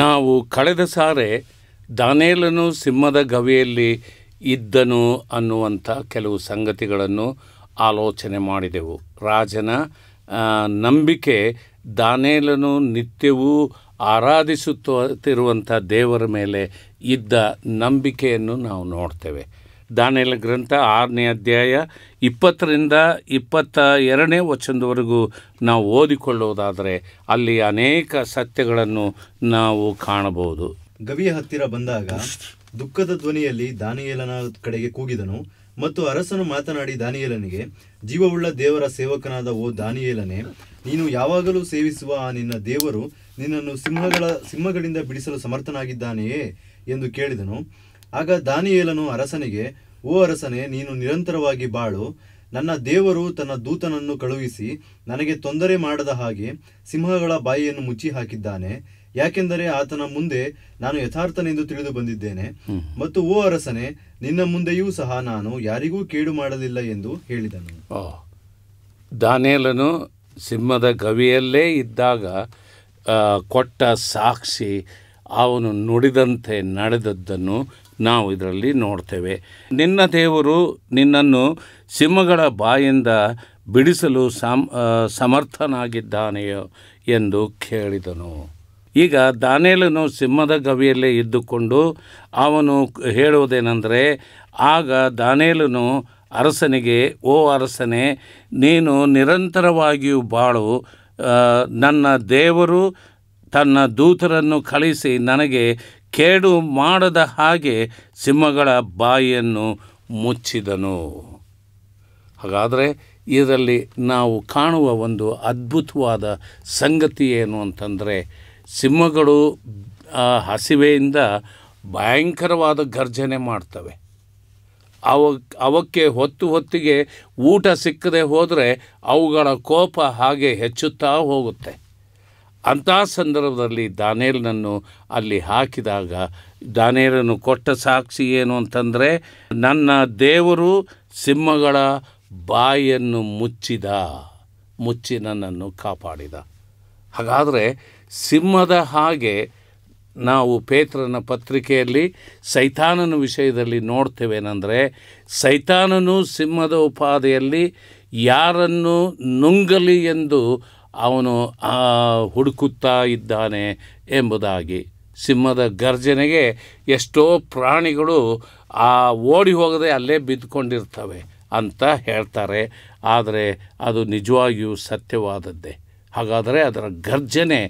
ನಾವು ಕಳೆದ ಸಾರೆ ದಾನೇಲನು ಸಿಂಹದ ಗವಿಯಲ್ಲಿ ಇದ್ದನು ಅನ್ನುವಂಥ ಕೆಲವು ಸಂಗತಿಗಳನ್ನು ಆಲೋಚನೆ ಮಾಡಿದೆವು ರಾಜನ ನಂಬಿಕೆ ದಾನೇಲನು ನಿತ್ಯವೂ ಆರಾಧಿಸುತ್ತಿರುವಂಥ ದೇವರ ಮೇಲೆ ಇದ್ದ ನಂಬಿಕೆಯನ್ನು ನಾವು ನೋಡ್ತೇವೆ ದಾನಿಯಲ ಗ್ರಂಥ ಆರನೇ ಅಧ್ಯಾಯ ಇಪ್ಪತ್ತರಿಂದ ಇಪ್ಪತ್ತ ಎರಡನೇ ವಚನದವರೆಗೂ ನಾವು ಓದಿಕೊಳ್ಳುವುದಾದರೆ ಅಲ್ಲಿ ಅನೇಕ ಸತ್ಯಗಳನ್ನು ನಾವು ಕಾಣಬಹುದು ಗವಿಯ ಹತ್ತಿರ ಬಂದಾಗ ದುಃಖದ ಧ್ವನಿಯಲ್ಲಿ ದಾನಿಯೇಲನ ಕಡೆಗೆ ಕೂಗಿದನು ಮತ್ತು ಅರಸನು ಮಾತನಾಡಿ ದಾನಿಯೇಲನಿಗೆ ಜೀವವುಳ್ಳ ದೇವರ ಸೇವಕನಾದ ಓ ದಾನಿಯೇಲನೆ ನೀನು ಯಾವಾಗಲೂ ಸೇವಿಸುವ ಆ ನಿನ್ನ ದೇವರು ನಿನ್ನನ್ನು ಸಿಂಹಗಳ ಸಿಂಹಗಳಿಂದ ಬಿಡಿಸಲು ಸಮರ್ಥನಾಗಿದ್ದಾನೆಯೇ ಎಂದು ಕೇಳಿದನು ಆಗ ದಾನಿಯೇಲನು ಅರಸನಿಗೆ ಓ ಅರಸನೇ ನೀನು ನಿರಂತರವಾಗಿ ಬಾಳು ನನ್ನ ದೇವರು ತನ್ನ ದೂತನನ್ನು ಕಳುಹಿಸಿ ನನಗೆ ತೊಂದರೆ ಮಾಡದ ಹಾಗೆ ಸಿಂಹಗಳ ಬಾಯಿಯನ್ನು ಮುಚ್ಚಿ ಹಾಕಿದ್ದಾನೆ ಯಾಕೆಂದರೆ ಆತನ ಮುಂದೆ ನಾನು ಯಥಾರ್ಥನೆಂದು ತಿಳಿದು ಬಂದಿದ್ದೇನೆ ಮತ್ತು ಓ ಅರಸನೆ ನಿನ್ನ ಮುಂದೆಯೂ ಸಹ ನಾನು ಯಾರಿಗೂ ಕೇಡು ಮಾಡಲಿಲ್ಲ ಎಂದು ಹೇಳಿದನು ದಾನೇಲನು ಸಿಂಹದ ಗವಿಯಲ್ಲೇ ಇದ್ದಾಗ ಕೊಟ್ಟ ಸಾಕ್ಷಿ ಅವನು ನುಡಿದಂತೆ ನಡೆದದ್ದನ್ನು ನಾವು ಇದರಲ್ಲಿ ನೋಡ್ತೇವೆ ನಿನ್ನ ದೇವರು ನಿನ್ನನ್ನು ಸಿಂಹಗಳ ಬಾಯಿಂದ ಬಿಡಿಸಲು ಸಮ್ ಸಮರ್ಥನಾಗಿದ್ದಾನೆಯೋ ಎಂದು ಕೇಳಿದನು ಈಗ ದಾನೇಲನು ಸಿಂಹದ ಗವಿಯಲ್ಲೇ ಇದ್ದುಕೊಂಡು ಅವನು ಹೇಳುವುದೇನೆಂದರೆ ಆಗ ದಾನೇಲನು ಅರಸನಿಗೆ ಓ ಅರಸನೇ ನೀನು ನಿರಂತರವಾಗಿಯೂ ಬಾಳು ನನ್ನ ದೇವರು ತನ್ನ ದೂತರನ್ನು ಕಳಿಸಿ ನನಗೆ ಕೇಡು ಮಾಡದ ಹಾಗೆ ಸಿಂಹಗಳ ಬಾಯಿಯನ್ನು ಮುಚ್ಚಿದನು ಹಾಗಾದರೆ ಇದರಲ್ಲಿ ನಾವು ಕಾಣುವ ಒಂದು ಅದ್ಭುತವಾದ ಸಂಗತಿ ಏನು ಅಂತಂದರೆ ಸಿಂಹಗಳು ಹಸಿವೆಯಿಂದ ಭಯಂಕರವಾದ ಗರ್ಜನೆ ಮಾಡ್ತವೆ ಅವ ಅವಕ್ಕೆ ಹೊತ್ತು ಹೊತ್ತಿಗೆ ಊಟ ಸಿಕ್ಕದೆ ಹೋದರೆ ಅವುಗಳ ಕೋಪ ಹಾಗೆ ಹೆಚ್ಚುತ್ತಾ ಹೋಗುತ್ತೆ ಅಂಥ ಸಂದರ್ಭದಲ್ಲಿ ದಾನೇಲ್ನನ್ನು ಅಲ್ಲಿ ಹಾಕಿದಾಗ ದಾನೇಲನ್ನು ಕೊಟ್ಟ ಸಾಕ್ಷಿ ಏನು ಅಂತಂದರೆ ನನ್ನ ದೇವರು ಸಿಂಹಗಳ ಬಾಯನ್ನು ಮುಚ್ಚಿದ ಮುಚ್ಚಿ ನನ್ನನ್ನು ಕಾಪಾಡಿದ ಹಾಗಾದರೆ ಸಿಂಹದ ಹಾಗೆ ನಾವು ಪೇತ್ರನ ಪತ್ರಿಕೆಯಲ್ಲಿ ಸೈತಾನನ ವಿಷಯದಲ್ಲಿ ಏನಂದರೆ ಸೈತಾನನು ಸಿಂಹದ ಉಪಾಧಿಯಲ್ಲಿ ಯಾರನ್ನು ನುಂಗಲಿ ಎಂದು ಅವನು ಹುಡುಕುತ್ತಾ ಇದ್ದಾನೆ ಎಂಬುದಾಗಿ ಸಿಂಹದ ಗರ್ಜನೆಗೆ ಎಷ್ಟೋ ಪ್ರಾಣಿಗಳು ಆ ಓಡಿ ಹೋಗದೆ ಅಲ್ಲೇ ಬಿದ್ದುಕೊಂಡಿರ್ತವೆ ಅಂತ ಹೇಳ್ತಾರೆ ಆದರೆ ಅದು ನಿಜವಾಗಿಯೂ ಸತ್ಯವಾದದ್ದೇ ಹಾಗಾದರೆ ಅದರ ಗರ್ಜನೆ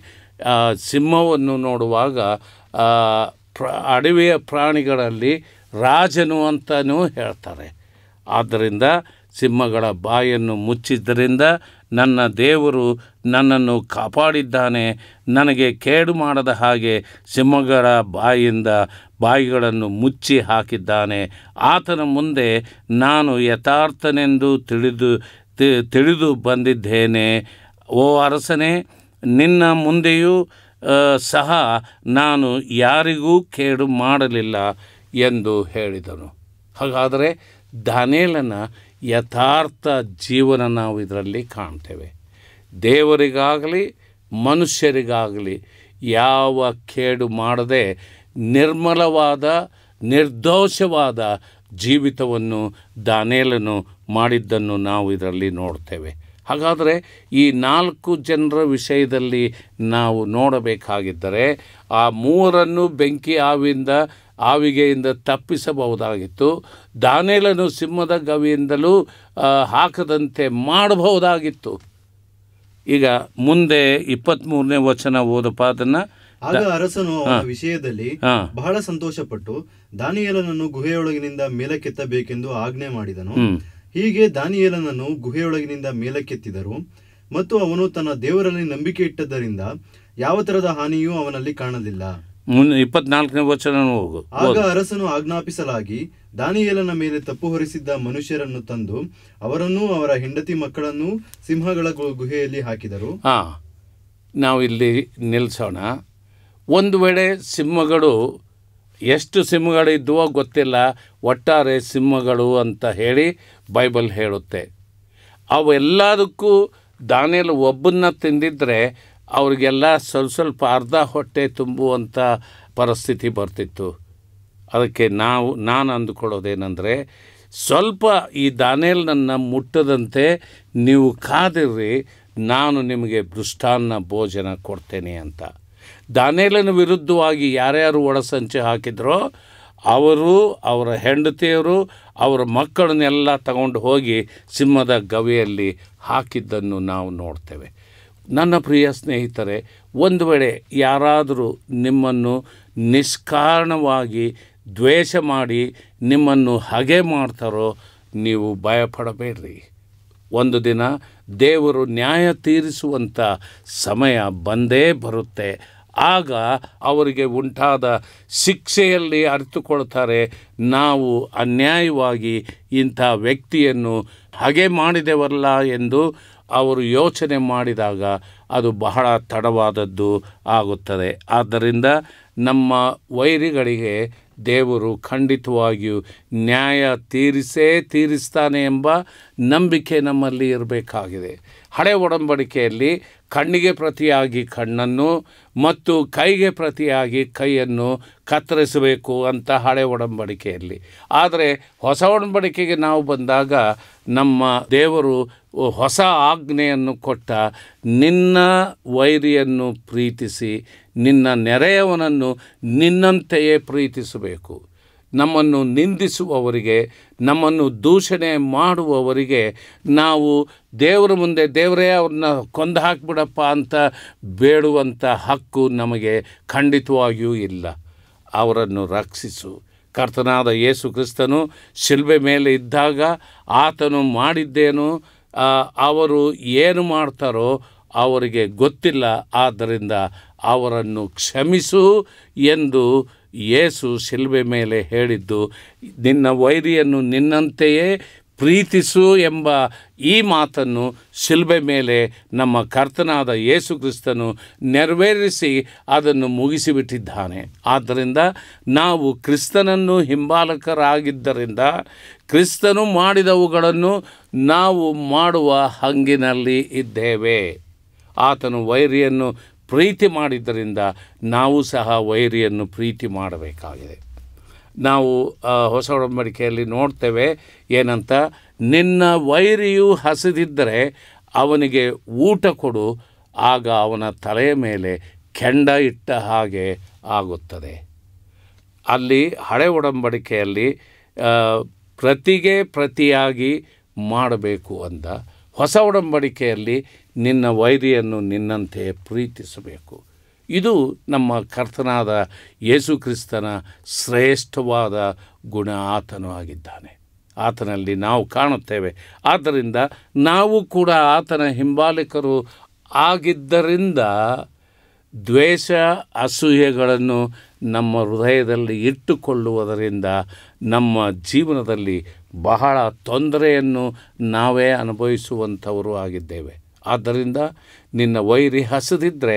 ಸಿಂಹವನ್ನು ನೋಡುವಾಗ ಪ್ರ ಅಡವಿಯ ಪ್ರಾಣಿಗಳಲ್ಲಿ ರಾಜನು ಅಂತಲೂ ಹೇಳ್ತಾರೆ ಆದ್ದರಿಂದ ಸಿಂಹಗಳ ಬಾಯನ್ನು ಮುಚ್ಚಿದ್ದರಿಂದ ನನ್ನ ದೇವರು ನನ್ನನ್ನು ಕಾಪಾಡಿದ್ದಾನೆ ನನಗೆ ಕೇಡು ಮಾಡದ ಹಾಗೆ ಸಿಂಹಗಳ ಬಾಯಿಯಿಂದ ಬಾಯಿಗಳನ್ನು ಮುಚ್ಚಿ ಹಾಕಿದ್ದಾನೆ ಆತನ ಮುಂದೆ ನಾನು ಯಥಾರ್ಥನೆಂದು ತಿಳಿದು ತಿಳಿದು ಬಂದಿದ್ದೇನೆ ಓ ಅರಸನೇ ನಿನ್ನ ಮುಂದೆಯೂ ಸಹ ನಾನು ಯಾರಿಗೂ ಕೇಡು ಮಾಡಲಿಲ್ಲ ಎಂದು ಹೇಳಿದನು ಹಾಗಾದರೆ ದಾನೇಲನ ಯಥಾರ್ಥ ಜೀವನ ನಾವು ಇದರಲ್ಲಿ ಕಾಣ್ತೇವೆ ದೇವರಿಗಾಗಲಿ ಮನುಷ್ಯರಿಗಾಗಲಿ ಯಾವ ಕೇಡು ಮಾಡದೆ ನಿರ್ಮಲವಾದ ನಿರ್ದೋಷವಾದ ಜೀವಿತವನ್ನು ದಾನೇಲನು ಮಾಡಿದ್ದನ್ನು ನಾವು ಇದರಲ್ಲಿ ನೋಡ್ತೇವೆ ಹಾಗಾದರೆ ಈ ನಾಲ್ಕು ಜನರ ವಿಷಯದಲ್ಲಿ ನಾವು ನೋಡಬೇಕಾಗಿದ್ದರೆ ಆ ಮೂವರನ್ನು ಬೆಂಕಿ ಆವಿಂದ ಆವಿಗೆಯಿಂದ ತಪ್ಪಿಸಬಹುದಾಗಿತ್ತು ದಾನೇಲನು ಸಿಂಹದ ಗವಿಯಿಂದಲೂ ಹಾಕದಂತೆ ಮಾಡಬಹುದಾಗಿತ್ತು ಈಗ ಮುಂದೆ ಮೂರನೇ ವಚನ ಓದಪ್ಪ ಅದನ್ನ ಆಗ ಅರಸನು ವಿಷಯದಲ್ಲಿ ಬಹಳ ಸಂತೋಷಪಟ್ಟು ದಾನಿಯೇಲನನ್ನು ಗುಹೆಯೊಳಗಿನಿಂದ ಮೇಲಕ್ಕೆತ್ತಬೇಕೆಂದು ಆಜ್ಞೆ ಮಾಡಿದನು ಹೀಗೆ ದಾನಿಯೇಲನನ್ನು ಗುಹೆಯೊಳಗಿನಿಂದ ಮೇಲಕ್ಕೆತ್ತಿದರು ಮತ್ತು ಅವನು ತನ್ನ ದೇವರಲ್ಲಿ ನಂಬಿಕೆ ಇಟ್ಟದ್ದರಿಂದ ಯಾವ ತರದ ಹಾನಿಯೂ ಅವನಲ್ಲಿ ಕಾಣಲಿಲ್ಲ ಇಪ್ಪತ್ನಾಲ್ಕನೇ ವಚನ ಹೋಗು ಆಗ ಅರಸನು ಆಜ್ಞಾಪಿಸಲಾಗಿ ದಾನಿಯೇಲನ ಮೇಲೆ ತಪ್ಪು ಹೊರಿಸಿದ್ದ ಮನುಷ್ಯರನ್ನು ತಂದು ಅವರನ್ನು ಅವರ ಹೆಂಡತಿ ಮಕ್ಕಳನ್ನು ಸಿಂಹಗಳ ಗುಹೆಯಲ್ಲಿ ಹಾಕಿದರು ಹಾ ನಾವು ಇಲ್ಲಿ ನಿಲ್ಲಿಸೋಣ ಒಂದು ವೇಳೆ ಸಿಂಹಗಳು ಎಷ್ಟು ಸಿಂಹಗಳಿದ್ವೋ ಗೊತ್ತಿಲ್ಲ ಒಟ್ಟಾರೆ ಸಿಂಹಗಳು ಅಂತ ಹೇಳಿ ಬೈಬಲ್ ಹೇಳುತ್ತೆ ಅವೆಲ್ಲದಕ್ಕೂ ದಾನಿಯಲ್ ಒಬ್ಬನ್ನ ತಿಂದಿದ್ದರೆ ಅವರಿಗೆಲ್ಲ ಸ್ವಲ್ಪ ಸ್ವಲ್ಪ ಅರ್ಧ ಹೊಟ್ಟೆ ತುಂಬುವಂಥ ಪರಿಸ್ಥಿತಿ ಬರ್ತಿತ್ತು ಅದಕ್ಕೆ ನಾವು ನಾನು ಅಂದುಕೊಳ್ಳೋದೇನೆಂದರೆ ಸ್ವಲ್ಪ ಈ ದಾನೇಲನನ್ನು ಮುಟ್ಟದಂತೆ ನೀವು ಕಾದಿರ್ರಿ ನಾನು ನಿಮಗೆ ಬೃಷ್ಟಾನ್ನ ಭೋಜನ ಕೊಡ್ತೇನೆ ಅಂತ ದಾನೇಲನ ವಿರುದ್ಧವಾಗಿ ಯಾರ್ಯಾರು ಒಳಸಂಚೆ ಹಾಕಿದ್ರೋ ಅವರು ಅವರ ಹೆಂಡತಿಯರು ಅವರ ಮಕ್ಕಳನ್ನೆಲ್ಲ ತಗೊಂಡು ಹೋಗಿ ಸಿಂಹದ ಗವಿಯಲ್ಲಿ ಹಾಕಿದ್ದನ್ನು ನಾವು ನೋಡ್ತೇವೆ ನನ್ನ ಪ್ರಿಯ ಸ್ನೇಹಿತರೆ ಒಂದು ವೇಳೆ ಯಾರಾದರೂ ನಿಮ್ಮನ್ನು ನಿಷ್ಕಾರಣವಾಗಿ ದ್ವೇಷ ಮಾಡಿ ನಿಮ್ಮನ್ನು ಹಗೆ ಮಾಡ್ತಾರೋ ನೀವು ಭಯಪಡಬೇಡ್ರಿ ಒಂದು ದಿನ ದೇವರು ನ್ಯಾಯ ತೀರಿಸುವಂಥ ಸಮಯ ಬಂದೇ ಬರುತ್ತೆ ಆಗ ಅವರಿಗೆ ಉಂಟಾದ ಶಿಕ್ಷೆಯಲ್ಲಿ ಅರಿತುಕೊಳ್ತಾರೆ ನಾವು ಅನ್ಯಾಯವಾಗಿ ಇಂಥ ವ್ಯಕ್ತಿಯನ್ನು ಹಾಗೆ ಮಾಡಿದೆವಲ್ಲ ಎಂದು ಅವರು ಯೋಚನೆ ಮಾಡಿದಾಗ ಅದು ಬಹಳ ತಡವಾದದ್ದು ಆಗುತ್ತದೆ ಆದ್ದರಿಂದ ನಮ್ಮ ವೈರಿಗಳಿಗೆ ದೇವರು ಖಂಡಿತವಾಗಿಯೂ ನ್ಯಾಯ ತೀರಿಸೇ ತೀರಿಸ್ತಾನೆ ಎಂಬ ನಂಬಿಕೆ ನಮ್ಮಲ್ಲಿ ಇರಬೇಕಾಗಿದೆ ಹಳೆ ಒಡಂಬಡಿಕೆಯಲ್ಲಿ ಕಣ್ಣಿಗೆ ಪ್ರತಿಯಾಗಿ ಕಣ್ಣನ್ನು ಮತ್ತು ಕೈಗೆ ಪ್ರತಿಯಾಗಿ ಕೈಯನ್ನು ಕತ್ತರಿಸಬೇಕು ಅಂತ ಹಳೆ ಒಡಂಬಡಿಕೆಯಲ್ಲಿ ಆದರೆ ಹೊಸ ಒಡಂಬಡಿಕೆಗೆ ನಾವು ಬಂದಾಗ ನಮ್ಮ ದೇವರು ಹೊಸ ಆಜ್ಞೆಯನ್ನು ಕೊಟ್ಟ ನಿನ್ನ ವೈರಿಯನ್ನು ಪ್ರೀತಿಸಿ ನಿನ್ನ ನೆರೆಯವನನ್ನು ನಿನ್ನಂತೆಯೇ ಪ್ರೀತಿಸಬೇಕು ನಮ್ಮನ್ನು ನಿಂದಿಸುವವರಿಗೆ ನಮ್ಮನ್ನು ದೂಷಣೆ ಮಾಡುವವರಿಗೆ ನಾವು ದೇವರ ಮುಂದೆ ದೇವರೇ ಅವ್ರನ್ನ ಕೊಂದು ಹಾಕ್ಬಿಡಪ್ಪ ಅಂತ ಬೇಡುವಂಥ ಹಕ್ಕು ನಮಗೆ ಖಂಡಿತವಾಗಿಯೂ ಇಲ್ಲ ಅವರನ್ನು ರಕ್ಷಿಸು ಕರ್ತನಾದ ಯೇಸು ಕ್ರಿಸ್ತನು ಶಿಲ್ಬೆ ಮೇಲೆ ಇದ್ದಾಗ ಆತನು ಮಾಡಿದ್ದೇನು ಅವರು ಏನು ಮಾಡ್ತಾರೋ ಅವರಿಗೆ ಗೊತ್ತಿಲ್ಲ ಆದ್ದರಿಂದ ಅವರನ್ನು ಕ್ಷಮಿಸು ಎಂದು ಯೇಸು ಶಿಲ್ಬೆ ಮೇಲೆ ಹೇಳಿದ್ದು ನಿನ್ನ ವೈರಿಯನ್ನು ನಿನ್ನಂತೆಯೇ ಪ್ರೀತಿಸು ಎಂಬ ಈ ಮಾತನ್ನು ಶಿಲ್ಬೆ ಮೇಲೆ ನಮ್ಮ ಕರ್ತನಾದ ಯೇಸು ಕ್ರಿಸ್ತನು ನೆರವೇರಿಸಿ ಅದನ್ನು ಮುಗಿಸಿಬಿಟ್ಟಿದ್ದಾನೆ ಆದ್ದರಿಂದ ನಾವು ಕ್ರಿಸ್ತನನ್ನು ಹಿಂಬಾಲಕರಾಗಿದ್ದರಿಂದ ಕ್ರಿಸ್ತನು ಮಾಡಿದವುಗಳನ್ನು ನಾವು ಮಾಡುವ ಹಂಗಿನಲ್ಲಿ ಇದ್ದೇವೆ ಆತನು ವೈರಿಯನ್ನು ಪ್ರೀತಿ ಮಾಡಿದ್ದರಿಂದ ನಾವು ಸಹ ವೈರಿಯನ್ನು ಪ್ರೀತಿ ಮಾಡಬೇಕಾಗಿದೆ ನಾವು ಹೊಸ ಒಡಂಬಡಿಕೆಯಲ್ಲಿ ನೋಡ್ತೇವೆ ಏನಂತ ನಿನ್ನ ವೈರಿಯು ಹಸಿದಿದ್ದರೆ ಅವನಿಗೆ ಊಟ ಕೊಡು ಆಗ ಅವನ ತಲೆಯ ಮೇಲೆ ಕೆಂಡ ಇಟ್ಟ ಹಾಗೆ ಆಗುತ್ತದೆ ಅಲ್ಲಿ ಹಳೆ ಒಡಂಬಡಿಕೆಯಲ್ಲಿ ಪ್ರತಿಗೆ ಪ್ರತಿಯಾಗಿ ಮಾಡಬೇಕು ಅಂತ ಹೊಸ ಒಡಂಬಡಿಕೆಯಲ್ಲಿ ನಿನ್ನ ವೈರಿಯನ್ನು ನಿನ್ನಂತೆ ಪ್ರೀತಿಸಬೇಕು ಇದು ನಮ್ಮ ಕರ್ತನಾದ ಯೇಸು ಕ್ರಿಸ್ತನ ಶ್ರೇಷ್ಠವಾದ ಗುಣ ಆತನು ಆಗಿದ್ದಾನೆ ಆತನಲ್ಲಿ ನಾವು ಕಾಣುತ್ತೇವೆ ಆದ್ದರಿಂದ ನಾವು ಕೂಡ ಆತನ ಹಿಂಬಾಲಿಕರು ಆಗಿದ್ದರಿಂದ ದ್ವೇಷ ಅಸೂಯೆಗಳನ್ನು ನಮ್ಮ ಹೃದಯದಲ್ಲಿ ಇಟ್ಟುಕೊಳ್ಳುವುದರಿಂದ ನಮ್ಮ ಜೀವನದಲ್ಲಿ ಬಹಳ ತೊಂದರೆಯನ್ನು ನಾವೇ ಅನುಭವಿಸುವಂಥವರು ಆಗಿದ್ದೇವೆ ಆದ್ದರಿಂದ ನಿನ್ನ ವೈರಿ ಹಸದಿದ್ದರೆ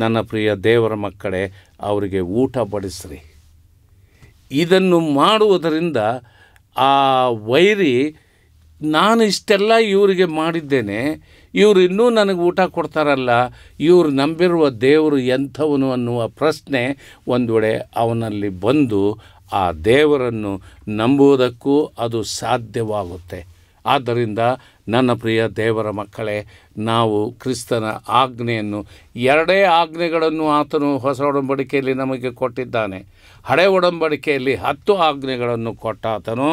ನನ್ನ ಪ್ರಿಯ ದೇವರ ಮಕ್ಕಳೇ ಅವರಿಗೆ ಊಟ ಬಡಿಸ್ರಿ ಇದನ್ನು ಮಾಡುವುದರಿಂದ ಆ ವೈರಿ ನಾನು ಇಷ್ಟೆಲ್ಲ ಇವರಿಗೆ ಮಾಡಿದ್ದೇನೆ ಇವರು ಇನ್ನೂ ನನಗೆ ಊಟ ಕೊಡ್ತಾರಲ್ಲ ಇವರು ನಂಬಿರುವ ದೇವರು ಎಂಥವನು ಅನ್ನುವ ಪ್ರಶ್ನೆ ಒಂದು ವೇಳೆ ಅವನಲ್ಲಿ ಬಂದು ಆ ದೇವರನ್ನು ನಂಬುವುದಕ್ಕೂ ಅದು ಸಾಧ್ಯವಾಗುತ್ತೆ ಆದ್ದರಿಂದ ನನ್ನ ಪ್ರಿಯ ದೇವರ ಮಕ್ಕಳೇ ನಾವು ಕ್ರಿಸ್ತನ ಆಜ್ಞೆಯನ್ನು ಎರಡೇ ಆಜ್ಞೆಗಳನ್ನು ಆತನು ಹೊಸ ಒಡಂಬಡಿಕೆಯಲ್ಲಿ ನಮಗೆ ಕೊಟ್ಟಿದ್ದಾನೆ ಹಳೆ ಒಡಂಬಡಿಕೆಯಲ್ಲಿ ಹತ್ತು ಆಜ್ಞೆಗಳನ್ನು ಕೊಟ್ಟ ಆತನು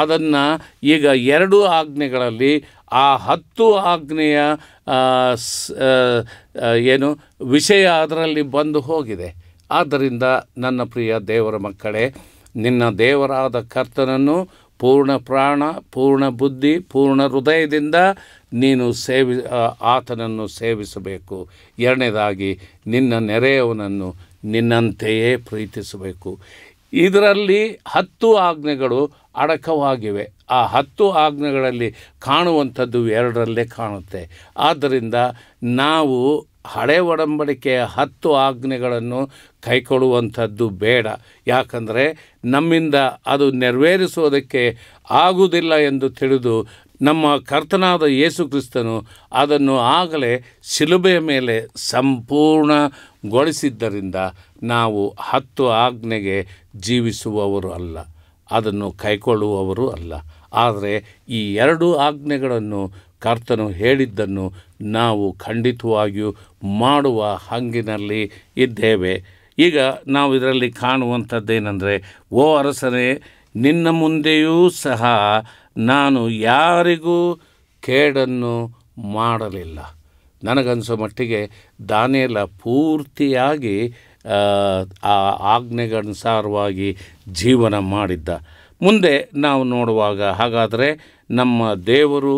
ಅದನ್ನು ಈಗ ಎರಡು ಆಜ್ಞೆಗಳಲ್ಲಿ ಆ ಹತ್ತು ಆಜ್ಞೆಯ ಏನು ವಿಷಯ ಅದರಲ್ಲಿ ಬಂದು ಹೋಗಿದೆ ಆದ್ದರಿಂದ ನನ್ನ ಪ್ರಿಯ ದೇವರ ಮಕ್ಕಳೇ ನಿನ್ನ ದೇವರಾದ ಕರ್ತನನ್ನು ಪೂರ್ಣ ಪ್ರಾಣ ಪೂರ್ಣ ಬುದ್ಧಿ ಪೂರ್ಣ ಹೃದಯದಿಂದ ನೀನು ಸೇವಿ ಆತನನ್ನು ಸೇವಿಸಬೇಕು ಎರಡನೇದಾಗಿ ನಿನ್ನ ನೆರೆಯವನನ್ನು ನಿನ್ನಂತೆಯೇ ಪ್ರೀತಿಸಬೇಕು ಇದರಲ್ಲಿ ಹತ್ತು ಆಜ್ಞೆಗಳು ಅಡಕವಾಗಿವೆ ಆ ಹತ್ತು ಆಜ್ಞೆಗಳಲ್ಲಿ ಕಾಣುವಂಥದ್ದು ಎರಡರಲ್ಲೇ ಕಾಣುತ್ತೆ ಆದ್ದರಿಂದ ನಾವು ಹಳೆ ಒಡಂಬಡಿಕೆಯ ಹತ್ತು ಆಜ್ಞೆಗಳನ್ನು ಕೈಕೊಳ್ಳುವಂಥದ್ದು ಬೇಡ ಯಾಕಂದರೆ ನಮ್ಮಿಂದ ಅದು ನೆರವೇರಿಸುವುದಕ್ಕೆ ಆಗುವುದಿಲ್ಲ ಎಂದು ತಿಳಿದು ನಮ್ಮ ಕರ್ತನಾದ ಯೇಸು ಕ್ರಿಸ್ತನು ಅದನ್ನು ಆಗಲೇ ಶಿಲುಬೆಯ ಮೇಲೆ ಸಂಪೂರ್ಣಗೊಳಿಸಿದ್ದರಿಂದ ನಾವು ಹತ್ತು ಆಜ್ಞೆಗೆ ಜೀವಿಸುವವರು ಅಲ್ಲ ಅದನ್ನು ಕೈಕೊಳ್ಳುವವರು ಅಲ್ಲ ಆದರೆ ಈ ಎರಡು ಆಜ್ಞೆಗಳನ್ನು ಕರ್ತನು ಹೇಳಿದ್ದನ್ನು ನಾವು ಖಂಡಿತವಾಗಿಯೂ ಮಾಡುವ ಹಂಗಿನಲ್ಲಿ ಇದ್ದೇವೆ ಈಗ ನಾವು ಇದರಲ್ಲಿ ಕಾಣುವಂಥದ್ದೇನೆಂದರೆ ಓ ಅರಸನೇ ನಿನ್ನ ಮುಂದೆಯೂ ಸಹ ನಾನು ಯಾರಿಗೂ ಕೇಡನ್ನು ಮಾಡಲಿಲ್ಲ ನನಗನ್ಸೋ ಮಟ್ಟಿಗೆ ದಾನಿಯೆಲ್ಲ ಪೂರ್ತಿಯಾಗಿ ಆ ಆಜ್ಞೆಗನುಸಾರವಾಗಿ ಜೀವನ ಮಾಡಿದ್ದ ಮುಂದೆ ನಾವು ನೋಡುವಾಗ ಹಾಗಾದರೆ ನಮ್ಮ ದೇವರು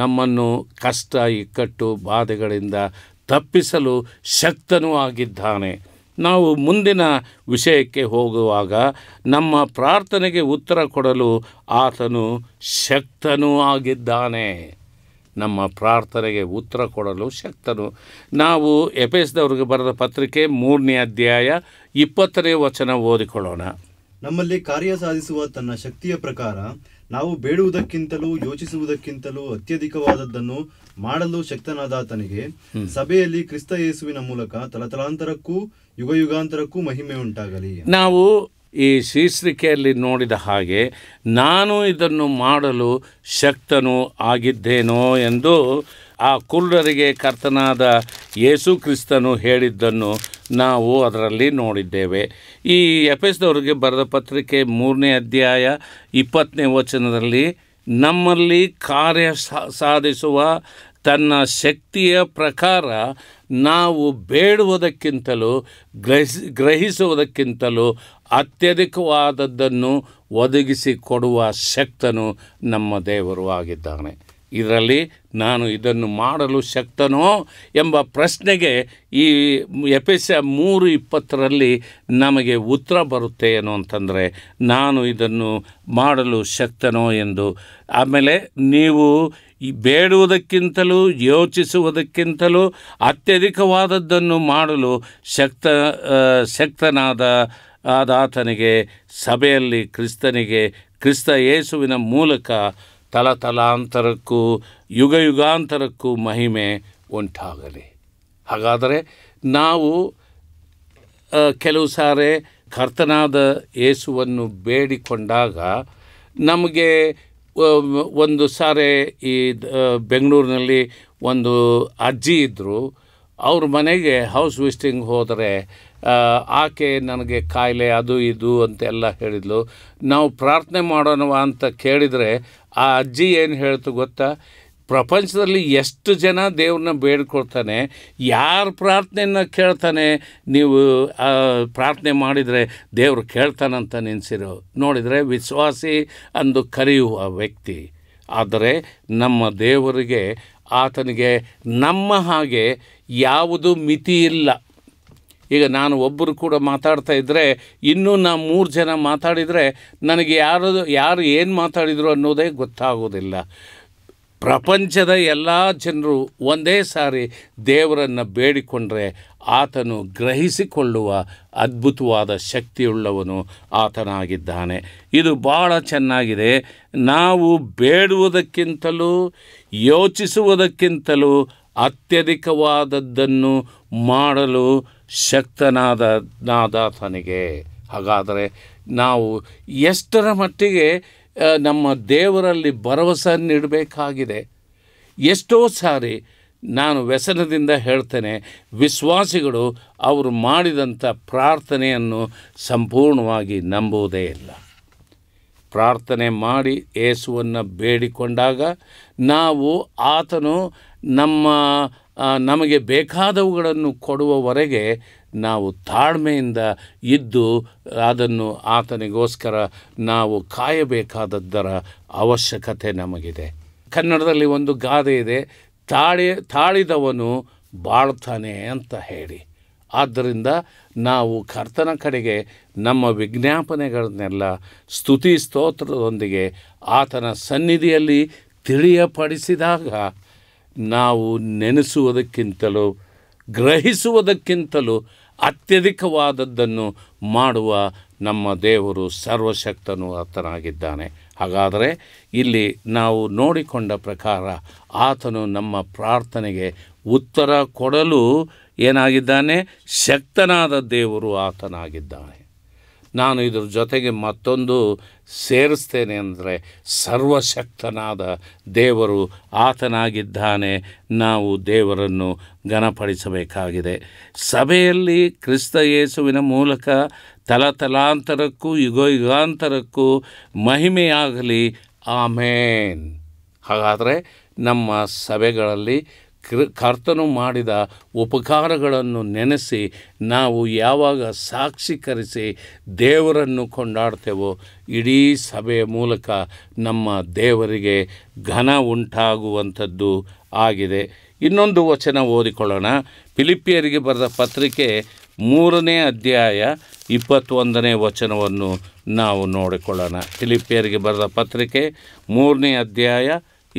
ನಮ್ಮನ್ನು ಕಷ್ಟ ಇಕ್ಕಟ್ಟು ಬಾಧೆಗಳಿಂದ ತಪ್ಪಿಸಲು ಶಕ್ತನೂ ಆಗಿದ್ದಾನೆ ನಾವು ಮುಂದಿನ ವಿಷಯಕ್ಕೆ ಹೋಗುವಾಗ ನಮ್ಮ ಪ್ರಾರ್ಥನೆಗೆ ಉತ್ತರ ಕೊಡಲು ಆತನು ಶಕ್ತನೂ ಆಗಿದ್ದಾನೆ ನಮ್ಮ ಪ್ರಾರ್ಥನೆಗೆ ಉತ್ತರ ಕೊಡಲು ಶಕ್ತನು ನಾವು ಎಪೆಸ್ದವ್ರಿಗೆ ಬರೆದ ಪತ್ರಿಕೆ ಮೂರನೇ ಅಧ್ಯಾಯ ಇಪ್ಪತ್ತನೇ ವಚನ ಓದಿಕೊಳ್ಳೋಣ ನಮ್ಮಲ್ಲಿ ಕಾರ್ಯ ಸಾಧಿಸುವ ತನ್ನ ಶಕ್ತಿಯ ಪ್ರಕಾರ ನಾವು ಬೇಡುವುದಕ್ಕಿಂತಲೂ ಯೋಚಿಸುವುದಕ್ಕಿಂತಲೂ ಅತ್ಯಧಿಕವಾದದ್ದನ್ನು ಮಾಡಲು ಶಕ್ತನಾದ ಆತನಿಗೆ ಸಭೆಯಲ್ಲಿ ಕ್ರಿಸ್ತ ಯೇಸುವಿನ ಮೂಲಕ ತಲತಲಾಂತರಕ್ಕೂ ಯುಗ ಯುಗಾಂತರಕ್ಕೂ ಮಹಿಮೆ ಉಂಟಾಗಲಿ ನಾವು ಈ ಶೀರ್ಷಿಕೆಯಲ್ಲಿ ನೋಡಿದ ಹಾಗೆ ನಾನು ಇದನ್ನು ಮಾಡಲು ಶಕ್ತನು ಆಗಿದ್ದೇನೋ ಎಂದು ಆ ಕುರುಡರಿಗೆ ಕರ್ತನಾದ ಯೇಸು ಕ್ರಿಸ್ತನು ಹೇಳಿದ್ದನ್ನು ನಾವು ಅದರಲ್ಲಿ ನೋಡಿದ್ದೇವೆ ಈ ಎಫೆಸ್ದವ್ರಿಗೆ ಬರೆದ ಪತ್ರಿಕೆ ಮೂರನೇ ಅಧ್ಯಾಯ ಇಪ್ಪತ್ತನೇ ವಚನದಲ್ಲಿ ನಮ್ಮಲ್ಲಿ ಕಾರ್ಯ ಸಾಧಿಸುವ ತನ್ನ ಶಕ್ತಿಯ ಪ್ರಕಾರ ನಾವು ಬೇಡುವುದಕ್ಕಿಂತಲೂ ಗ್ರಹಿಸಿ ಗ್ರಹಿಸುವುದಕ್ಕಿಂತಲೂ ಅತ್ಯಧಿಕವಾದದ್ದನ್ನು ಒದಗಿಸಿ ಕೊಡುವ ಶಕ್ತನು ನಮ್ಮ ದೇವರು ಆಗಿದ್ದಾನೆ ಇದರಲ್ಲಿ ನಾನು ಇದನ್ನು ಮಾಡಲು ಶಕ್ತನೋ ಎಂಬ ಪ್ರಶ್ನೆಗೆ ಈ ಎಪೆಸ ಮೂರು ಇಪ್ಪತ್ತರಲ್ಲಿ ನಮಗೆ ಉತ್ತರ ಬರುತ್ತೆ ಏನು ಅಂತಂದರೆ ನಾನು ಇದನ್ನು ಮಾಡಲು ಶಕ್ತನೋ ಎಂದು ಆಮೇಲೆ ನೀವು ಈ ಬೇಡುವುದಕ್ಕಿಂತಲೂ ಯೋಚಿಸುವುದಕ್ಕಿಂತಲೂ ಅತ್ಯಧಿಕವಾದದ್ದನ್ನು ಮಾಡಲು ಶಕ್ತ ಶಕ್ತನಾದ ಆದಾತನಿಗೆ ಸಭೆಯಲ್ಲಿ ಕ್ರಿಸ್ತನಿಗೆ ಕ್ರಿಸ್ತ ಯೇಸುವಿನ ಮೂಲಕ ತಲತಲಾಂತರಕ್ಕೂ ಯುಗ ಯುಗಾಂತರಕ್ಕೂ ಮಹಿಮೆ ಉಂಟಾಗಲಿ ಹಾಗಾದರೆ ನಾವು ಕೆಲವು ಸಾರಿ ಕರ್ತನಾದ ಏಸುವನ್ನು ಬೇಡಿಕೊಂಡಾಗ ನಮಗೆ ಒಂದು ಸಾರಿ ಈ ಬೆಂಗಳೂರಿನಲ್ಲಿ ಒಂದು ಅಜ್ಜಿ ಇದ್ದರು ಅವ್ರ ಮನೆಗೆ ಹೌಸ್ ವಿಸ್ಟಿಂಗ್ ಹೋದರೆ ಆಕೆ ನನಗೆ ಕಾಯಿಲೆ ಅದು ಇದು ಅಂತೆಲ್ಲ ಹೇಳಿದ್ಲು ನಾವು ಪ್ರಾರ್ಥನೆ ಮಾಡೋಣವ ಅಂತ ಕೇಳಿದರೆ ಆ ಅಜ್ಜಿ ಏನು ಹೇಳ್ತು ಗೊತ್ತಾ ಪ್ರಪಂಚದಲ್ಲಿ ಎಷ್ಟು ಜನ ದೇವ್ರನ್ನ ಬೇಡ್ಕೊಳ್ತಾನೆ ಯಾರು ಪ್ರಾರ್ಥನೆಯನ್ನು ಕೇಳ್ತಾನೆ ನೀವು ಪ್ರಾರ್ಥನೆ ಮಾಡಿದರೆ ದೇವರು ಕೇಳ್ತಾನಂತ ನೆನೆಸಿರು ನೋಡಿದರೆ ವಿಶ್ವಾಸಿ ಅಂದು ಕರೆಯುವ ವ್ಯಕ್ತಿ ಆದರೆ ನಮ್ಮ ದೇವರಿಗೆ ಆತನಿಗೆ ನಮ್ಮ ಹಾಗೆ ಯಾವುದು ಮಿತಿ ಇಲ್ಲ ಈಗ ನಾನು ಒಬ್ಬರು ಕೂಡ ಮಾತಾಡ್ತಾ ಇದ್ದರೆ ಇನ್ನೂ ನಾ ಮೂರು ಜನ ಮಾತಾಡಿದರೆ ನನಗೆ ಯಾರು ಯಾರು ಏನು ಮಾತಾಡಿದರು ಅನ್ನೋದೇ ಗೊತ್ತಾಗೋದಿಲ್ಲ ಪ್ರಪಂಚದ ಎಲ್ಲ ಜನರು ಒಂದೇ ಸಾರಿ ದೇವರನ್ನು ಬೇಡಿಕೊಂಡ್ರೆ ಆತನು ಗ್ರಹಿಸಿಕೊಳ್ಳುವ ಅದ್ಭುತವಾದ ಶಕ್ತಿಯುಳ್ಳವನು ಆತನಾಗಿದ್ದಾನೆ ಇದು ಭಾಳ ಚೆನ್ನಾಗಿದೆ ನಾವು ಬೇಡುವುದಕ್ಕಿಂತಲೂ ಯೋಚಿಸುವುದಕ್ಕಿಂತಲೂ ಅತ್ಯಧಿಕವಾದದ್ದನ್ನು ಮಾಡಲು ಶಕ್ತನಾದ ನಾದಾತನಿಗೆ ಹಾಗಾದರೆ ನಾವು ಎಷ್ಟರ ಮಟ್ಟಿಗೆ ನಮ್ಮ ದೇವರಲ್ಲಿ ಭರವಸೆ ಇಡಬೇಕಾಗಿದೆ ಎಷ್ಟೋ ಸಾರಿ ನಾನು ವ್ಯಸನದಿಂದ ಹೇಳ್ತೇನೆ ವಿಶ್ವಾಸಿಗಳು ಅವರು ಮಾಡಿದಂಥ ಪ್ರಾರ್ಥನೆಯನ್ನು ಸಂಪೂರ್ಣವಾಗಿ ನಂಬುವುದೇ ಇಲ್ಲ ಪ್ರಾರ್ಥನೆ ಮಾಡಿ ಏಸುವನ್ನು ಬೇಡಿಕೊಂಡಾಗ ನಾವು ಆತನು ನಮ್ಮ ನಮಗೆ ಬೇಕಾದವುಗಳನ್ನು ಕೊಡುವವರೆಗೆ ನಾವು ತಾಳ್ಮೆಯಿಂದ ಇದ್ದು ಅದನ್ನು ಆತನಿಗೋಸ್ಕರ ನಾವು ಕಾಯಬೇಕಾದದ್ದರ ಅವಶ್ಯಕತೆ ನಮಗಿದೆ ಕನ್ನಡದಲ್ಲಿ ಒಂದು ಗಾದೆ ಇದೆ ತಾಳಿ ತಾಳಿದವನು ಬಾಳ್ತಾನೆ ಅಂತ ಹೇಳಿ ಆದ್ದರಿಂದ ನಾವು ಕರ್ತನ ಕಡೆಗೆ ನಮ್ಮ ವಿಜ್ಞಾಪನೆಗಳನ್ನೆಲ್ಲ ಸ್ತುತಿ ಸ್ತೋತ್ರದೊಂದಿಗೆ ಆತನ ಸನ್ನಿಧಿಯಲ್ಲಿ ತಿಳಿಯಪಡಿಸಿದಾಗ ನಾವು ನೆನೆಸುವುದಕ್ಕಿಂತಲೂ ಗ್ರಹಿಸುವುದಕ್ಕಿಂತಲೂ ಅತ್ಯಧಿಕವಾದದ್ದನ್ನು ಮಾಡುವ ನಮ್ಮ ದೇವರು ಸರ್ವಶಕ್ತನು ಆತನಾಗಿದ್ದಾನೆ ಹಾಗಾದರೆ ಇಲ್ಲಿ ನಾವು ನೋಡಿಕೊಂಡ ಪ್ರಕಾರ ಆತನು ನಮ್ಮ ಪ್ರಾರ್ಥನೆಗೆ ಉತ್ತರ ಕೊಡಲು ಏನಾಗಿದ್ದಾನೆ ಶಕ್ತನಾದ ದೇವರು ಆತನಾಗಿದ್ದಾನೆ ನಾನು ಇದರ ಜೊತೆಗೆ ಮತ್ತೊಂದು ಸೇರಿಸ್ತೇನೆ ಅಂದರೆ ಸರ್ವಶಕ್ತನಾದ ದೇವರು ಆತನಾಗಿದ್ದಾನೆ ನಾವು ದೇವರನ್ನು ಘನಪಡಿಸಬೇಕಾಗಿದೆ ಸಭೆಯಲ್ಲಿ ಕ್ರಿಸ್ತ ಯೇಸುವಿನ ಮೂಲಕ ತಲತಲಾಂತರಕ್ಕೂ ಯುಗೋ ಯುಗಾಂತರಕ್ಕೂ ಮಹಿಮೆಯಾಗಲಿ ಆಮೇನ್ ಹಾಗಾದರೆ ನಮ್ಮ ಸಭೆಗಳಲ್ಲಿ ಕೃ ಕರ್ತನು ಮಾಡಿದ ಉಪಕಾರಗಳನ್ನು ನೆನೆಸಿ ನಾವು ಯಾವಾಗ ಸಾಕ್ಷೀಕರಿಸಿ ದೇವರನ್ನು ಕೊಂಡಾಡ್ತೇವೋ ಇಡೀ ಸಭೆಯ ಮೂಲಕ ನಮ್ಮ ದೇವರಿಗೆ ಘನ ಉಂಟಾಗುವಂಥದ್ದು ಆಗಿದೆ ಇನ್ನೊಂದು ವಚನ ಓದಿಕೊಳ್ಳೋಣ ಫಿಲಿಪಿಯರಿಗೆ ಬರೆದ ಪತ್ರಿಕೆ ಮೂರನೇ ಅಧ್ಯಾಯ ಇಪ್ಪತ್ತೊಂದನೇ ವಚನವನ್ನು ನಾವು ನೋಡಿಕೊಳ್ಳೋಣ ಫಿಲಿಪಿಯರಿಗೆ ಬರೆದ ಪತ್ರಿಕೆ ಮೂರನೇ ಅಧ್ಯಾಯ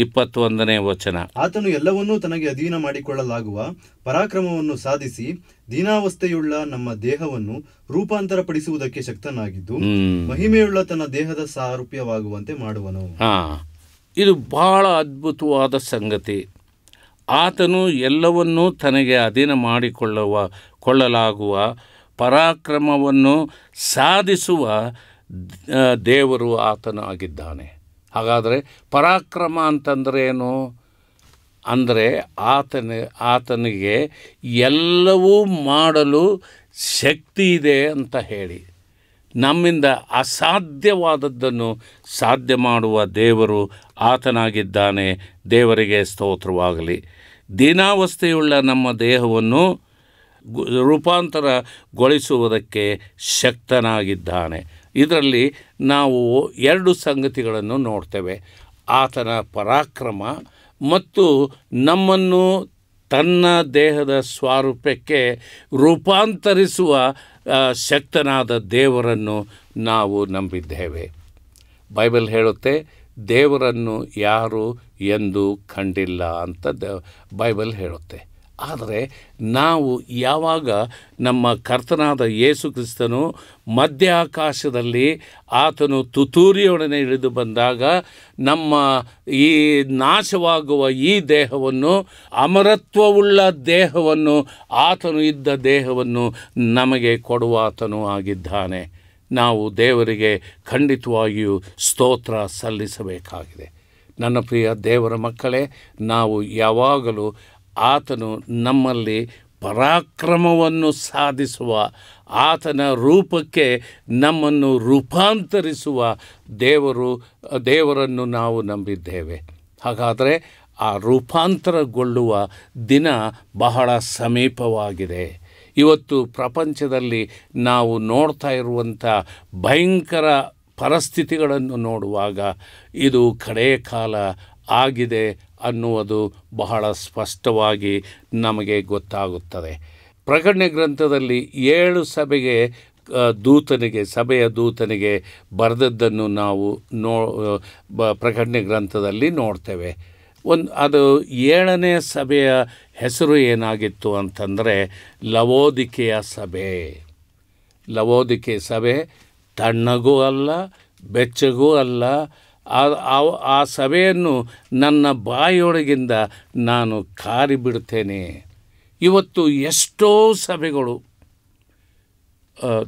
ಇಪ್ಪತ್ತೊಂದನೇ ವಚನ ಆತನು ಎಲ್ಲವನ್ನೂ ತನಗೆ ಅಧೀನ ಮಾಡಿಕೊಳ್ಳಲಾಗುವ ಪರಾಕ್ರಮವನ್ನು ಸಾಧಿಸಿ ದೀನಾವಸ್ಥೆಯುಳ್ಳ ನಮ್ಮ ದೇಹವನ್ನು ರೂಪಾಂತರಪಡಿಸುವುದಕ್ಕೆ ಶಕ್ತನಾಗಿದ್ದು ಮಹಿಮೆಯುಳ್ಳ ತನ್ನ ದೇಹದ ಸಾರೂಪ್ಯವಾಗುವಂತೆ ಮಾಡುವನು ಇದು ಬಹಳ ಅದ್ಭುತವಾದ ಸಂಗತಿ ಆತನು ಎಲ್ಲವನ್ನೂ ತನಗೆ ಅಧೀನ ಮಾಡಿಕೊಳ್ಳುವ ಕೊಳ್ಳಲಾಗುವ ಪರಾಕ್ರಮವನ್ನು ಸಾಧಿಸುವ ದೇವರು ಆತನಾಗಿದ್ದಾನೆ ಹಾಗಾದರೆ ಪರಾಕ್ರಮ ಅಂತಂದರೆ ಏನು ಅಂದರೆ ಆತನ ಆತನಿಗೆ ಎಲ್ಲವೂ ಮಾಡಲು ಶಕ್ತಿ ಇದೆ ಅಂತ ಹೇಳಿ ನಮ್ಮಿಂದ ಅಸಾಧ್ಯವಾದದ್ದನ್ನು ಸಾಧ್ಯ ಮಾಡುವ ದೇವರು ಆತನಾಗಿದ್ದಾನೆ ದೇವರಿಗೆ ಸ್ತೋತ್ರವಾಗಲಿ ದಿನಾವಸ್ಥೆಯುಳ್ಳ ನಮ್ಮ ದೇಹವನ್ನು ರೂಪಾಂತರಗೊಳಿಸುವುದಕ್ಕೆ ಶಕ್ತನಾಗಿದ್ದಾನೆ ಇದರಲ್ಲಿ ನಾವು ಎರಡು ಸಂಗತಿಗಳನ್ನು ನೋಡ್ತೇವೆ ಆತನ ಪರಾಕ್ರಮ ಮತ್ತು ನಮ್ಮನ್ನು ತನ್ನ ದೇಹದ ಸ್ವರೂಪಕ್ಕೆ ರೂಪಾಂತರಿಸುವ ಶಕ್ತನಾದ ದೇವರನ್ನು ನಾವು ನಂಬಿದ್ದೇವೆ ಬೈಬಲ್ ಹೇಳುತ್ತೆ ದೇವರನ್ನು ಯಾರು ಎಂದು ಕಂಡಿಲ್ಲ ಅಂತ ದ ಬೈಬಲ್ ಹೇಳುತ್ತೆ ಆದರೆ ನಾವು ಯಾವಾಗ ನಮ್ಮ ಕರ್ತನಾದ ಯೇಸು ಕ್ರಿಸ್ತನು ಮಧ್ಯ ಆಕಾಶದಲ್ಲಿ ಆತನು ತುತೂರಿಯೊಡನೆ ಇಳಿದು ಬಂದಾಗ ನಮ್ಮ ಈ ನಾಶವಾಗುವ ಈ ದೇಹವನ್ನು ಅಮರತ್ವವುಳ್ಳ ದೇಹವನ್ನು ಆತನು ಇದ್ದ ದೇಹವನ್ನು ನಮಗೆ ಕೊಡುವ ಆತನು ಆಗಿದ್ದಾನೆ ನಾವು ದೇವರಿಗೆ ಖಂಡಿತವಾಗಿಯೂ ಸ್ತೋತ್ರ ಸಲ್ಲಿಸಬೇಕಾಗಿದೆ ನನ್ನ ಪ್ರಿಯ ದೇವರ ಮಕ್ಕಳೇ ನಾವು ಯಾವಾಗಲೂ ಆತನು ನಮ್ಮಲ್ಲಿ ಪರಾಕ್ರಮವನ್ನು ಸಾಧಿಸುವ ಆತನ ರೂಪಕ್ಕೆ ನಮ್ಮನ್ನು ರೂಪಾಂತರಿಸುವ ದೇವರು ದೇವರನ್ನು ನಾವು ನಂಬಿದ್ದೇವೆ ಹಾಗಾದರೆ ಆ ರೂಪಾಂತರಗೊಳ್ಳುವ ದಿನ ಬಹಳ ಸಮೀಪವಾಗಿದೆ ಇವತ್ತು ಪ್ರಪಂಚದಲ್ಲಿ ನಾವು ನೋಡ್ತಾ ಇರುವಂಥ ಭಯಂಕರ ಪರಿಸ್ಥಿತಿಗಳನ್ನು ನೋಡುವಾಗ ಇದು ಕಡೆಯ ಕಾಲ ಆಗಿದೆ ಅನ್ನುವುದು ಬಹಳ ಸ್ಪಷ್ಟವಾಗಿ ನಮಗೆ ಗೊತ್ತಾಗುತ್ತದೆ ಪ್ರಕಟಣೆ ಗ್ರಂಥದಲ್ಲಿ ಏಳು ಸಭೆಗೆ ದೂತನಿಗೆ ಸಭೆಯ ದೂತನಿಗೆ ಬರೆದದ್ದನ್ನು ನಾವು ನೋ ಪ್ರಕಟಣೆ ಗ್ರಂಥದಲ್ಲಿ ನೋಡ್ತೇವೆ ಒಂದು ಅದು ಏಳನೇ ಸಭೆಯ ಹೆಸರು ಏನಾಗಿತ್ತು ಅಂತಂದರೆ ಲವೋದಿಕೆಯ ಸಭೆ ಲವೋದಿಕೆ ಸಭೆ ತಣ್ಣಗೂ ಅಲ್ಲ ಬೆಚ್ಚಗೂ ಅಲ್ಲ ಆ ಸಭೆಯನ್ನು ನನ್ನ ಬಾಯಿಯೊಳಗಿಂದ ನಾನು ಕಾರಿಬಿಡ್ತೇನೆ ಇವತ್ತು ಎಷ್ಟೋ ಸಭೆಗಳು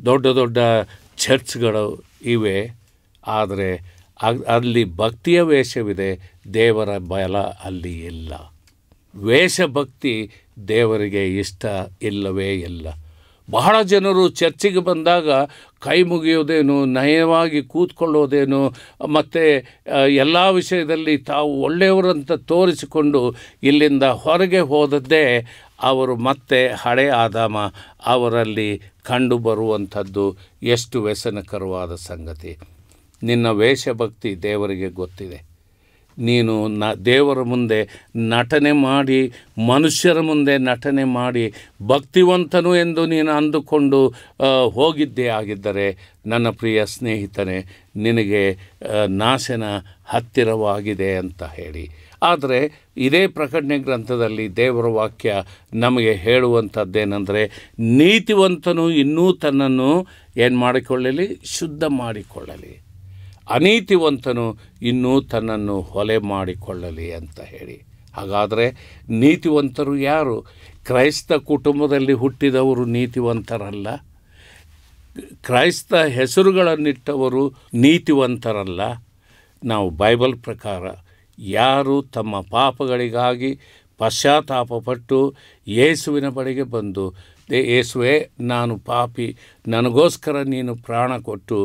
ದೊಡ್ಡ ದೊಡ್ಡ ಚರ್ಚ್ಗಳು ಇವೆ ಆದರೆ ಅಲ್ಲಿ ಭಕ್ತಿಯ ವೇಷವಿದೆ ದೇವರ ಬಲ ಅಲ್ಲಿ ಇಲ್ಲ ವೇಷಭಕ್ತಿ ದೇವರಿಗೆ ಇಷ್ಟ ಇಲ್ಲವೇ ಇಲ್ಲ ಬಹಳ ಜನರು ಚರ್ಚಿಗೆ ಬಂದಾಗ ಕೈ ಮುಗಿಯೋದೇನು ನಯವಾಗಿ ಕೂತ್ಕೊಳ್ಳೋದೇನು ಮತ್ತು ಎಲ್ಲ ವಿಷಯದಲ್ಲಿ ತಾವು ಒಳ್ಳೆಯವರಂತ ತೋರಿಸಿಕೊಂಡು ಇಲ್ಲಿಂದ ಹೊರಗೆ ಹೋದದ್ದೇ ಅವರು ಮತ್ತೆ ಹಳೆ ಆದಾಮ ಅವರಲ್ಲಿ ಕಂಡು ಬರುವಂಥದ್ದು ಎಷ್ಟು ವ್ಯಸನಕರವಾದ ಸಂಗತಿ ನಿನ್ನ ವೇಷಭಕ್ತಿ ದೇವರಿಗೆ ಗೊತ್ತಿದೆ ನೀನು ನ ದೇವರ ಮುಂದೆ ನಟನೆ ಮಾಡಿ ಮನುಷ್ಯರ ಮುಂದೆ ನಟನೆ ಮಾಡಿ ಭಕ್ತಿವಂತನು ಎಂದು ನೀನು ಅಂದುಕೊಂಡು ಹೋಗಿದ್ದೇ ಆಗಿದ್ದರೆ ನನ್ನ ಪ್ರಿಯ ಸ್ನೇಹಿತನೇ ನಿನಗೆ ನಾಶನ ಹತ್ತಿರವಾಗಿದೆ ಅಂತ ಹೇಳಿ ಆದರೆ ಇದೇ ಪ್ರಕಟಣೆ ಗ್ರಂಥದಲ್ಲಿ ದೇವರ ವಾಕ್ಯ ನಮಗೆ ಹೇಳುವಂಥದ್ದೇನೆಂದರೆ ನೀತಿವಂತನು ಇನ್ನೂ ತನ್ನನ್ನು ಏನು ಮಾಡಿಕೊಳ್ಳಲಿ ಶುದ್ಧ ಮಾಡಿಕೊಳ್ಳಲಿ ಅನೀತಿವಂತನು ಇನ್ನೂ ತನ್ನನ್ನು ಹೊಲೆ ಮಾಡಿಕೊಳ್ಳಲಿ ಅಂತ ಹೇಳಿ ಹಾಗಾದರೆ ನೀತಿವಂತರು ಯಾರು ಕ್ರೈಸ್ತ ಕುಟುಂಬದಲ್ಲಿ ಹುಟ್ಟಿದವರು ನೀತಿವಂತರಲ್ಲ ಕ್ರೈಸ್ತ ಹೆಸರುಗಳನ್ನಿಟ್ಟವರು ನೀತಿವಂತರಲ್ಲ ನಾವು ಬೈಬಲ್ ಪ್ರಕಾರ ಯಾರು ತಮ್ಮ ಪಾಪಗಳಿಗಾಗಿ ಪಶ್ಚಾತ್ತಾಪಪಟ್ಟು ಯೇಸುವಿನ ಬಳಿಗೆ ಬಂದು ಏಸುವೆ ನಾನು ಪಾಪಿ ನನಗೋಸ್ಕರ ನೀನು ಪ್ರಾಣ ಕೊಟ್ಟು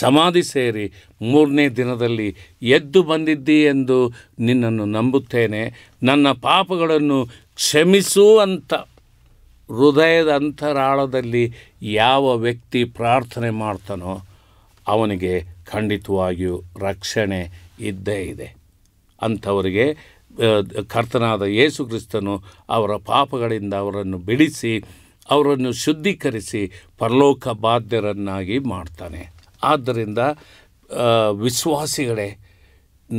ಸಮಾಧಿ ಸೇರಿ ಮೂರನೇ ದಿನದಲ್ಲಿ ಎದ್ದು ಬಂದಿದ್ದಿ ಎಂದು ನಿನ್ನನ್ನು ನಂಬುತ್ತೇನೆ ನನ್ನ ಪಾಪಗಳನ್ನು ಕ್ಷಮಿಸು ಅಂತ ಹೃದಯದ ಅಂತರಾಳದಲ್ಲಿ ಯಾವ ವ್ಯಕ್ತಿ ಪ್ರಾರ್ಥನೆ ಮಾಡ್ತಾನೋ ಅವನಿಗೆ ಖಂಡಿತವಾಗಿಯೂ ರಕ್ಷಣೆ ಇದ್ದೇ ಇದೆ ಅಂಥವರಿಗೆ ಕರ್ತನಾದ ಯೇಸು ಕ್ರಿಸ್ತನು ಅವರ ಪಾಪಗಳಿಂದ ಅವರನ್ನು ಬಿಡಿಸಿ ಅವರನ್ನು ಶುದ್ಧೀಕರಿಸಿ ಪರಲೋಕ ಬಾಧ್ಯರನ್ನಾಗಿ ಮಾಡ್ತಾನೆ ಆದ್ದರಿಂದ ವಿಶ್ವಾಸಿಗಳೇ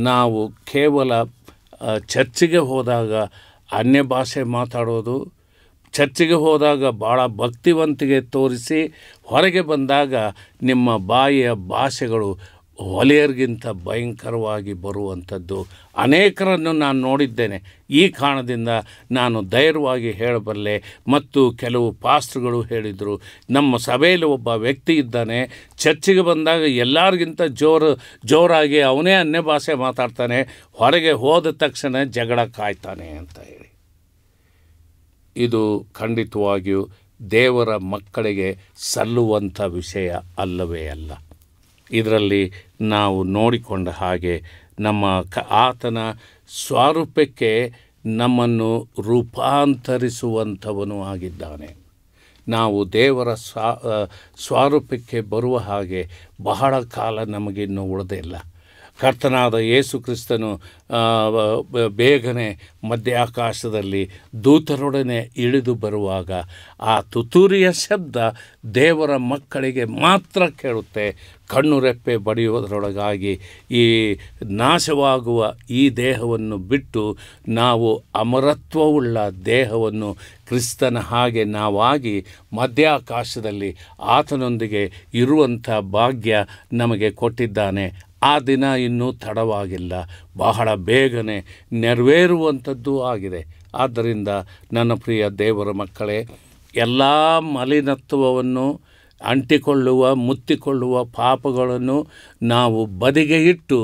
ನಾವು ಕೇವಲ ಚರ್ಚಿಗೆ ಹೋದಾಗ ಅನ್ಯ ಭಾಷೆ ಮಾತಾಡೋದು ಚರ್ಚಿಗೆ ಹೋದಾಗ ಭಾಳ ಭಕ್ತಿವಂತಿಗೆ ತೋರಿಸಿ ಹೊರಗೆ ಬಂದಾಗ ನಿಮ್ಮ ಬಾಯಿಯ ಭಾಷೆಗಳು ಒಲೆಯರ್ಗಿಂತ ಭಯಂಕರವಾಗಿ ಬರುವಂಥದ್ದು ಅನೇಕರನ್ನು ನಾನು ನೋಡಿದ್ದೇನೆ ಈ ಕಾರಣದಿಂದ ನಾನು ಧೈರ್ಯವಾಗಿ ಹೇಳಬಲ್ಲೆ ಮತ್ತು ಕೆಲವು ಪಾಸ್ಟ್ರುಗಳು ಹೇಳಿದರು ನಮ್ಮ ಸಭೆಯಲ್ಲಿ ಒಬ್ಬ ವ್ಯಕ್ತಿ ಇದ್ದಾನೆ ಚರ್ಚಿಗೆ ಬಂದಾಗ ಎಲ್ಲರಿಗಿಂತ ಜೋರು ಜೋರಾಗಿ ಅವನೇ ಅನ್ಯ ಭಾಷೆ ಮಾತಾಡ್ತಾನೆ ಹೊರಗೆ ಹೋದ ತಕ್ಷಣ ಜಗಳ ಕಾಯ್ತಾನೆ ಅಂತ ಹೇಳಿ ಇದು ಖಂಡಿತವಾಗಿಯೂ ದೇವರ ಮಕ್ಕಳಿಗೆ ಸಲ್ಲುವಂಥ ವಿಷಯ ಅಲ್ಲವೇ ಅಲ್ಲ ಇದರಲ್ಲಿ ನಾವು ನೋಡಿಕೊಂಡ ಹಾಗೆ ನಮ್ಮ ಕ ಆತನ ಸ್ವರೂಪಕ್ಕೆ ನಮ್ಮನ್ನು ರೂಪಾಂತರಿಸುವಂಥವನು ಆಗಿದ್ದಾನೆ ನಾವು ದೇವರ ಸ್ವಾ ಸ್ವಾರೂಪ್ಯಕ್ಕೆ ಬರುವ ಹಾಗೆ ಬಹಳ ಕಾಲ ನಮಗಿನ್ನೂ ಉಳಿದಿಲ್ಲ ಕರ್ತನಾದ ಯೇಸು ಕ್ರಿಸ್ತನು ಬೇಗನೆ ಆಕಾಶದಲ್ಲಿ ದೂತರೊಡನೆ ಇಳಿದು ಬರುವಾಗ ಆ ತುತೂರಿಯ ಶಬ್ದ ದೇವರ ಮಕ್ಕಳಿಗೆ ಮಾತ್ರ ಕೇಳುತ್ತೆ ಕಣ್ಣು ರೆಪ್ಪೆ ಬಡಿಯುವುದರೊಳಗಾಗಿ ಈ ನಾಶವಾಗುವ ಈ ದೇಹವನ್ನು ಬಿಟ್ಟು ನಾವು ಅಮರತ್ವವುಳ್ಳ ದೇಹವನ್ನು ಕ್ರಿಸ್ತನ ಹಾಗೆ ನಾವಾಗಿ ಮಧ್ಯಾಕಾಶದಲ್ಲಿ ಆತನೊಂದಿಗೆ ಇರುವಂಥ ಭಾಗ್ಯ ನಮಗೆ ಕೊಟ್ಟಿದ್ದಾನೆ ಆ ದಿನ ಇನ್ನೂ ತಡವಾಗಿಲ್ಲ ಬಹಳ ಬೇಗನೆ ನೆರವೇರುವಂಥದ್ದು ಆಗಿದೆ ಆದ್ದರಿಂದ ನನ್ನ ಪ್ರಿಯ ದೇವರ ಮಕ್ಕಳೇ ಎಲ್ಲ ಮಲಿನತ್ವವನ್ನು ಅಂಟಿಕೊಳ್ಳುವ ಮುತ್ತಿಕೊಳ್ಳುವ ಪಾಪಗಳನ್ನು ನಾವು ಬದಿಗೆ ಇಟ್ಟು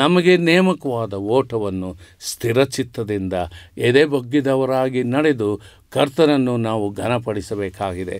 ನಮಗೆ ನೇಮಕವಾದ ಓಟವನ್ನು ಸ್ಥಿರಚಿತ್ತದಿಂದ ಎದೆ ಬಗ್ಗಿದವರಾಗಿ ನಡೆದು ಕರ್ತನನ್ನು ನಾವು ಘನಪಡಿಸಬೇಕಾಗಿದೆ